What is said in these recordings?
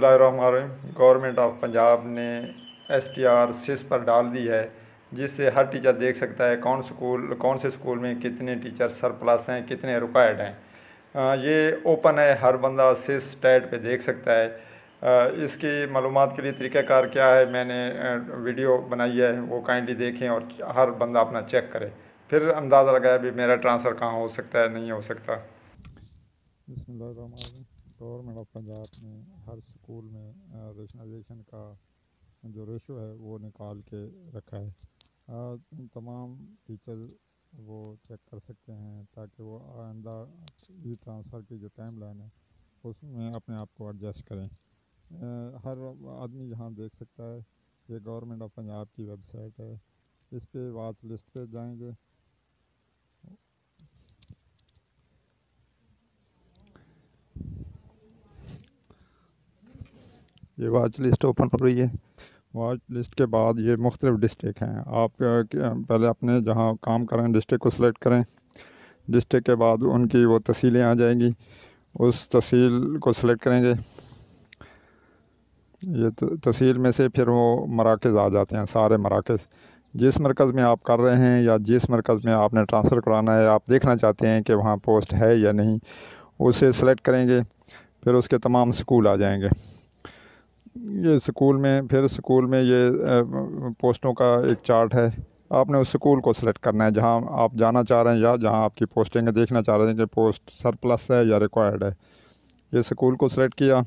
बसमीम government of Punjab ने S T are सिस पर डाल दी है जिससे हर टीचर देख सकता है कौन स्कूल कौन से स्कूल में कितने टीचर सरप्लस हैं कितने रिक्वायर्ड हैं ये ओपन है हर बंदा सिस टैट पे देख सकता है इसकी मालूम के लिए तरीक़ाकार क्या है मैंने वीडियो बनाई है वो काइंडली देखें और हर बंदा अपना चेक करे फिर अंदाज़ा लगाया भी मेरा ट्रांसफ़र कहाँ हो सकता है नहीं हो सकता गवर्नमेंट ऑफ पंजाब ने हर स्कूल में रेशनलाइजेशन का जो रेशो है वो निकाल के रखा है तमाम टीचर वो चेक कर सकते हैं ताकि वो आइंदा ई ट्रांसफ़र की जो टाइम लाइन है उसमें अपने आप को एडजस्ट करें हर आदमी यहाँ देख सकता है ये गवर्नमेंट ऑफ पंजाब की वेबसाइट है इस पर वाच लिस्ट पे जाएंगे ये वाच लिस्ट ओपन हो रही है वाच लिस्ट के बाद ये मुख्तलिफ डिस्ट्रिक हैं आप पहले अपने जहाँ काम करें डिस्ट्रिक को सिलेक्ट करें डिस्ट्रिक के बाद उनकी वो तहसीलें आ जाएंगी उस तहसील को सिलेक्ट करेंगे ये तहसील में से फिर वो मराकज़ आ जाते हैं सारे मराकज़ जिस मरकज़ में आप कर रहे हैं या जिस मरकज़ में आपने ट्रांसफ़र कराना है आप देखना चाहते हैं कि वहाँ पोस्ट है या नहीं उसे सेलेक्ट करेंगे फिर उसके तमाम स्कूल आ जाएंगे ये स्कूल में फिर स्कूल में ये पोस्टों का एक चार्ट है आपने उस स्कूल को सिलेक्ट करना है जहाँ आप जाना चाह रहे हैं या जहाँ आपकी पोस्टिंग है देखना चाह रहे हैं कि पोस्ट सरप्लस है या रिक्वायर्ड है ये स्कूल को सिलेक्ट किया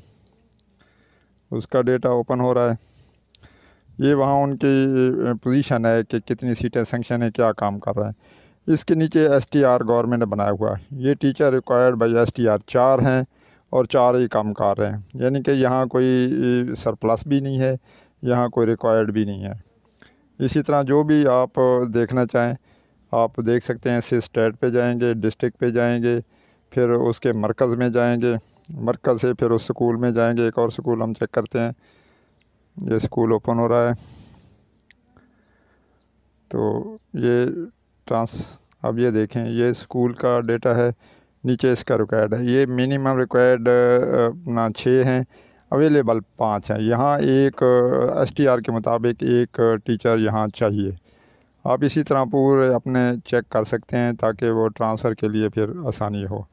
उसका डेटा ओपन हो रहा है ये वहाँ उनकी पोजीशन है कि कितनी सीटें सेंक्शन है क्या काम कर रहे हैं इसके नीचे एस टी आर गवर्नमेंट ने बनाया हुआ है ये teacher required by S T R चार हैं और चार ही काम कर रहे हैं यानी कि यहाँ कोई सरप्लस भी नहीं है यहाँ कोई रिक्वायर्ड भी नहीं है इसी तरह जो भी आप देखना चाहें आप देख सकते हैं सिर्फ स्टेट पे जाएंगे डिस्ट्रिक्ट पे जाएंगे फिर उसके मरकज़ में जाएंगे मरकज़ से फिर उस स्कूल में जाएंगे एक और स्कूल हम चेक करते हैं ये स्कूल ओपन हो रहा है तो ये ट्रांस अब ये देखें ये स्कूल का डेटा है नीचे इसका रिक्वायर्ड है ये मिनिमम रिक्वायर्ड अपना छः हैं अवेलेबल पाँच हैं यहाँ एक एसटीआर के मुताबिक एक टीचर यहाँ चाहिए आप इसी तरह पूरे अपने चेक कर सकते हैं ताकि वो ट्रांसफ़र के लिए फिर आसानी हो